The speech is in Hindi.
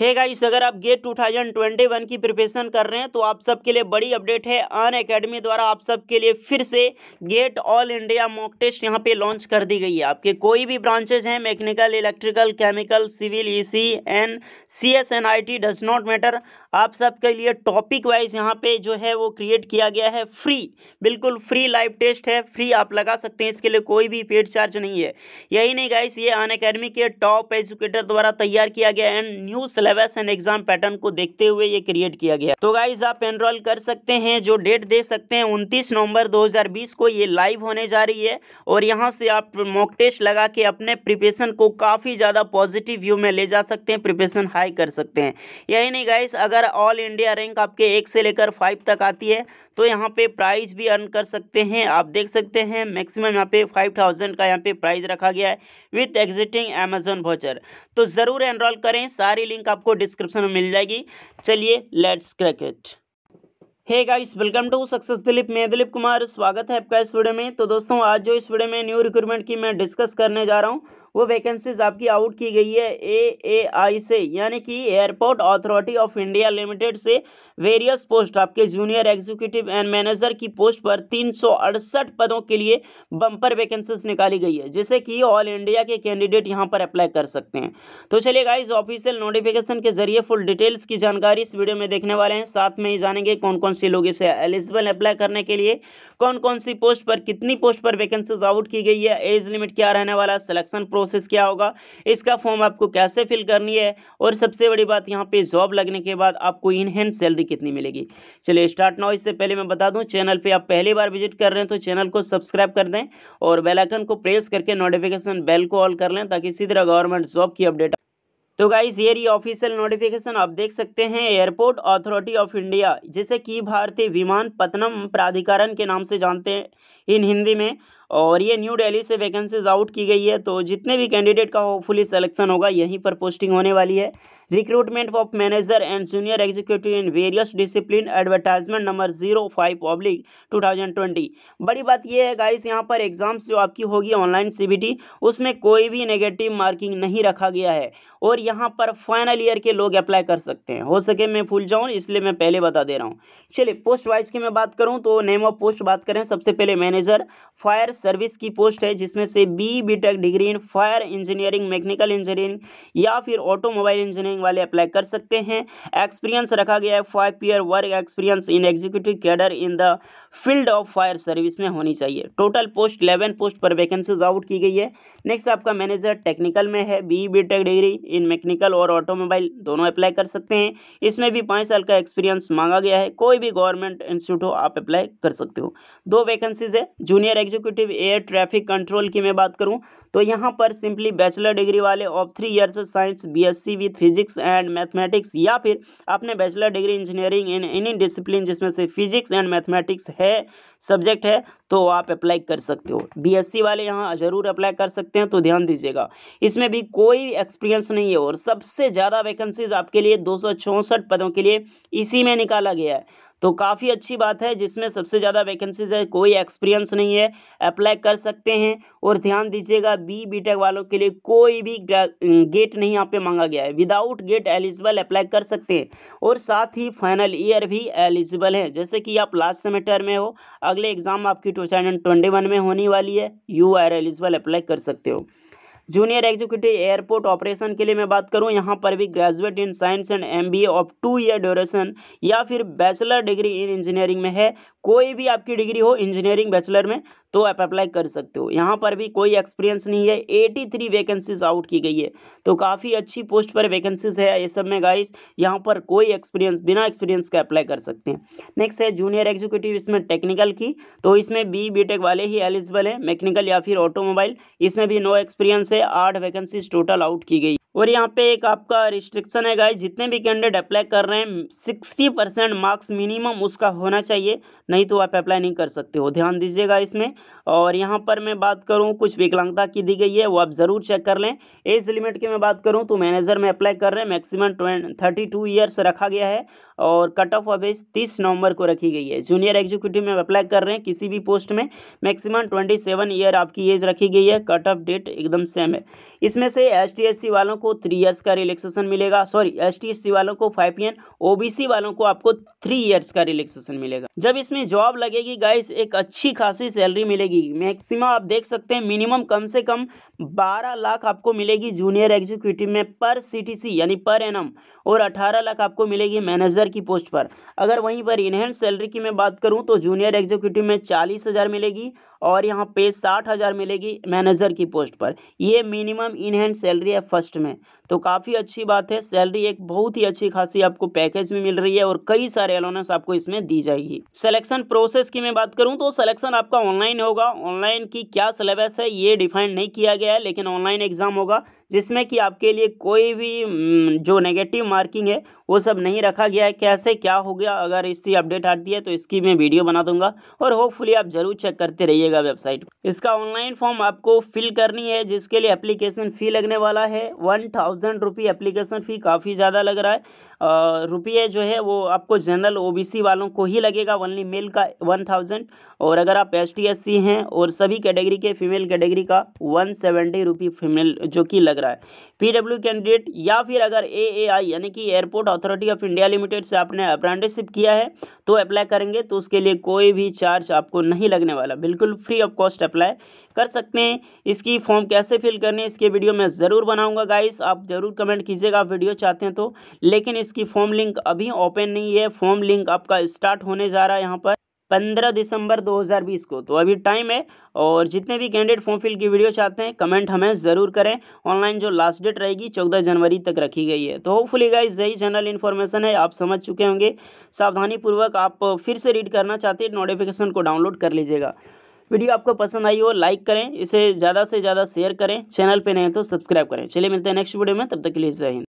हे गाइस अगर आप गेट 2021 की प्रिपरेशन कर रहे हैं तो आप सबके लिए बड़ी अपडेट है अन एकेडमी द्वारा आप सबके लिए फिर से get all India mock test यहां पे लॉन्च कर दी गई है आपके कोई भी ब्रांचेज हैं mechanical electrical chemical civil EC N C S N I T does not matter आप सबके लिए टॉपिक वाइज यहाँ पे जो है वो क्रिएट किया गया है फ्री बिल्कुल फ्री लाइव टेस्ट है फ्री आप लगा सकते हैं इसके लिए कोई भी पेड चार्ज नहीं है यही नहीं गाइस ये अन के टॉप एजुकेटर द्वारा तैयार किया गया and new syllabus and exam pattern को देखते हुए ये क्रिएट किया गया तो गाइज आप एनरोल कर सकते हैं जो डेट दे सकते हैं उनतीस नवम्बर दो को ये लाइव होने जा रही है और यहाँ से आप मॉक टेस्ट लगा के अपने प्रिपरेशन को काफ़ी ज़्यादा पॉजिटिव व्यू में ले जा सकते हैं प्रिपरेशन हाई कर सकते हैं यही नहीं गाइस अगर ऑल इंडिया रैंक आपके एक से लेकर फाइव तक आती है तो यहाँ पे प्राइज भी अर्न कर सकते हैं आप देख सकते हैं मैक्सिमम यहाँ पे फाइव थाउजेंड का यहाँ पे प्राइज रखा गया है विथ एग्जिटिंग अमेजोन वॉचर तो ज़रूर एनरोल करें सारी लिंक आपको डिस्क्रिप्शन में मिल जाएगी चलिए let's crack it hey guys welcome to success Dilip मैं दिलीप कुमार स्वागत है आपका इस वीडियो में तो दोस्तों आज जो इस वीडियो में न्यू रिक्रूटमेंट की मैं डिस्कस करने जा रहा हूँ वो वैकेंसीज आपकी आउट की गई है ए ए आई से यानी कि airport authority of India limited से वेरियस पोस्ट आपके जूनियर एग्जीक्यूटिव एंड मैनेजर की पोस्ट पर तीन पदों के लिए बम्पर वैकेंसीज निकाली गई है जिसे कि ऑल इंडिया के कैंडिडेट यहाँ पर अप्लाई कर सकते हैं तो चलिए गाइज ऑफिशियल नोटिफिकेशन के जरिए फुल डिटेल्स की जानकारी इस वीडियो में देखने वाले हैं साथ में ही जानेंगे कौन कौन से लोग इसे एलिजिबल अप्लाई करने के लिए कौन कौन सी पोस्ट पर कितनी पोस्ट पर वैकेंसीज आउट की गई है एज लिमिट क्या रहने वाला सिलेक्शन प्रो प्रोसेस क्या होगा इसका फॉर्म आपको कैसे फिल करनी है और सबसे बड़ी बात यहाँ पे जॉब लगने के बाद आपको इनहेंड सैलरी कितनी मिलेगी चलिए स्टार्ट ना इससे पहले मैं बता दूँ चैनल पर आप पहली बार विजिट कर रहे हैं तो चैनल को सब्सक्राइब कर दें और बेलाइकन को प्रेस करके नोटिफिकेशन बेल को ऑल कर लें ताकि इसी तरह गवर्नमेंट जॉब की अपडेट तो गाइज ये रही ऑफिशियल नोटिफिकेशन आप देख सकते हैं एयरपोर्ट अथॉरिटी ऑफ इंडिया जिसे की भारतीय विमान पतनम प्राधिकरण के नाम से जानते हैं इन हिंदी में और ये न्यू दिल्ली से वैकेंसीज आउट की गई है तो जितने भी कैंडिडेट का होपफुली सिलेक्शन होगा यहीं पर पोस्टिंग होने वाली है recruitment of manager and senior executive in various discipline advertisement number zero five public two thousand twenty बड़ी बात यह है गाइस यहाँ पर एग्जाम्स जो आपकी होगी ऑनलाइन सीबीटी उसमें कोई भी नेगेटिव मार्किंग नहीं रखा गया है और यहाँ पर फाइनल ईयर के लोग अप्लाई कर सकते हैं हो सके मैं फूल जाऊँ इसलिए मैं पहले बता दे रहा हूँ चलिए पोस्ट वाइज की मैं बात करूँ तो नेम ऑफ पोस्ट बात करें सबसे पहले मैनेजर फायर सर्विस की पोस्ट है जिसमें से B B tech degree in fire engineering mechanical engineering या फिर ऑटोमोबाइल इंजीनियरिंग वाले अप्लाई कर सकते हैं एक्सपीरियंस रखा गया है five year work experience in executive cadre in the field of fire service में होनी चाहिए टोटल पोस्ट इलेवन पोस्ट पर वैकेंसीज आउट की गई है नेक्स्ट आपका मैनेजर टेक्निकल में है B B tech degree in mechanical और ऑटोमोबाइल दोनों अप्लाई कर सकते हैं इसमें भी पाँच साल का एक्सपीरियंस मांगा गया है कोई भी गवर्नमेंट इंस्टीट्यूट हो आप अप्लाई कर सकते हो दो वैकेंसीज है जूनियर एग्जीक्यूटिव सिर्फ एयर ट्रैफिक कंट्रोल की मैं बात करूं तो यहां पर सिंपली बैचलर डिग्री वाले of three years science BSc with physics and mathematics या फिर आपने bachelor degree engineering in any discipline जिसमें से फिजिक्स एंड मैथमेटिक्स है सब्जेक्ट है तो आप अप्लाई कर सकते हो बीएससी वाले यहाँ ज़रूर अप्लाई कर सकते हैं तो ध्यान दीजिएगा इसमें भी कोई एक्सपीरियंस नहीं है और सबसे ज़्यादा वैकेंसीज आपके लिए दो पदों के लिए इसी में निकाला गया है तो काफ़ी अच्छी बात है जिसमें सबसे ज़्यादा वैकेंसीज है कोई एक्सपीरियंस नहीं है अप्लाई कर सकते हैं और ध्यान दीजिएगा बी बी वालों के लिए कोई भी गेट अं, नहीं यहाँ पे मांगा गया है विदाउट गेट एलिजिबल अप्लाई कर सकते हैं और साथ ही फाइनल ईयर भी एलिजिबल है जैसे कि आप लास्ट सेमेस्टर में हो अगले एग्ज़ाम आपकी टू में होने वाली है यू आर एलिजिबल अप्लाई कर सकते हो जूनियर एग्जीक्यूटिव एयरपोर्ट ऑपरेशन के लिए मैं बात करूं यहाँ पर भी graduate in science and M of two year duration या फिर बैचलर डिग्री इन इंजीनियरिंग में है कोई भी आपकी डिग्री हो इंजीनियरिंग बैचलर में तो आप अप्लाई कर सकते हो यहाँ पर भी कोई एक्सपीरियंस नहीं है एटी थ्री वैकेंसीज आउट की गई है तो काफ़ी अच्छी पोस्ट पर वैकेंसीज है ये सब में गाइस यहाँ पर कोई एक्सपीरियंस बिना एक्सपीरियंस के अप्लाई कर सकते हैं नेक्स्ट है जूनियर एग्जीक्यूटिव इसमें टेक्निकल की तो इसमें बी बी वाले ही एलिजिबल है मैकेनिकल या फिर ऑटोमोबाइल इसमें भी नो एक्सपीरियंस है आठ वैकेंसीज टोटल आउट की गई और यहाँ पे एक आपका रिस्ट्रिक्शन है गाइज जितने भी कैंडिडेट अप्लाई कर रहे हैं सिक्सटी परसेंट मार्क्स मिनिमम उसका होना चाहिए नहीं तो आप अप्लाई नहीं कर सकते हो ध्यान दीजिएगा इसमें और यहाँ पर मैं बात करूँ कुछ विकलांगता की दी गई है वो आप ज़रूर चेक कर लें एज लिमिट की मैं बात करूँ तो मैनेजर में अप्लाई कर रहे हैं मैक्सिमम थर्टी टू ईयर्स रखा गया है और कट ऑफ एज तीस नवंबर को रखी गई है जूनियर एग्जीक्यूटिव में अप्लाई कर रहे हैं किसी भी पोस्ट में मैक्सिमम ट्वेंटी सेवन ईयर आपकी एज रखी गई है कट ऑफ डेट एकदम सेम है इसमें से एस टी वालों को थ्री ईयर्स का रिलैक्सेशन मिलेगा सॉरी एस टी वालों को फाइव ईयर ओबीसी वालों को आपको थ्री ईयर्स का रिलैक्सेशन मिलेगा जब इसमें जॉब लगेगी गाइस एक अच्छी खासी सैलरी मिलेगी मैक्सिमम आप देख सकते हैं मिनिमम कम से कम बारह लाख आपको मिलेगी जूनियर एग्जीक्यूटिव में पर सीटीसी यानी पर एनम और अठारह लाख आपको मिलेगी मैनेजर की पोस्ट पर अगर वहीं पर इनहेंस सैलरी की मैं बात करूं तो जूनियर एग्जीक्यूटिव में चालीस हज़ार मिलेगी और यहाँ पे साठ हज़ार मिलेगी मैनेजर की पोस्ट पर ये मिनिमम इनहैंड सैलरी है फर्स्ट में तो काफ़ी अच्छी बात है सैलरी एक बहुत ही अच्छी खासी आपको पैकेज भी मिल रही है और कई सारे अलाउंस आपको इसमें दी जाएगी सिलेक्शन प्रोसेस की मैं बात करूँ तो सिलेक्शन आपका ऑनलाइन होगा ऑनलाइन की क्या सिलेबस है ये डिफाइन नहीं किया गया है लेकिन ऑनलाइन एग्जाम होगा जिसमें कि आपके लिए कोई भी हम्म, जो नेगेटिव मार्किंग है वो सब नहीं रखा गया है कैसे क्या हो गया अगर इसकी अपडेट आती है तो इसकी मैं वीडियो बना दूंगा और होपफुली आप जरूर चेक करते रहिएगा वेबसाइट इसका ऑनलाइन फॉर्म आपको फिल करनी है जिसके लिए एप्लीकेशन फ़ी लगने वाला है one thousand rupee application fee काफ़ी ज़्यादा लग रहा है रुपये जो है वो आपको जनरल ओबीसी वालों को ही लगेगा ओनली मेल का वन थाउजेंड और अगर आप एस टी हैं और सभी कैटेगरी के फीमेल कैटेगरी का वन सेवेंटी रुपी फीमेल जो कि लग रहा है पीडब्ल्यू कैंडिडेट या फिर अगर ए ए आई यानी कि airport authority of India limited से आपने अप्रेंटिसिप किया है तो अप्लाई करेंगे तो उसके लिए कोई भी चार्ज आपको नहीं लगने वाला बिल्कुल फ्री ऑफ कॉस्ट अप्लाई कर सकते हैं इसकी फॉर्म कैसे फिल करनी है इसके वीडियो मैं ज़रूर बनाऊंगा गाइस आप ज़रूर कमेंट कीजिएगा वीडियो चाहते हैं तो लेकिन इस इसकी फॉर्म लिंक अभी ओपन नहीं है फॉर्म लिंक आपका स्टार्ट होने जा रहा है यहाँ पर पंद्रह दिसंबर 2020 को तो अभी टाइम है और जितने भी कैंडिडेट फॉर्म फिल की वीडियो चाहते हैं कमेंट हमें ज़रूर करें ऑनलाइन जो लास्ट डेट रहेगी चौदह जनवरी तक रखी गई है तो होपफुली गाइस यही जनरल इन्फॉर्मेशन है आप समझ चुके होंगे सावधानी पूर्वक आप फिर से रीड करना चाहते हैं नोटिफिकेशन को डाउनलोड कर लीजिएगा वीडियो आपको पसंद आई हो लाइक करें इसे ज़्यादा से ज़्यादा शेयर करें चैनल पर नहीं तो सब्सक्राइब करें चलिए मिलते हैं नेक्स्ट वीडियो में तब तक के लिए जय हिंद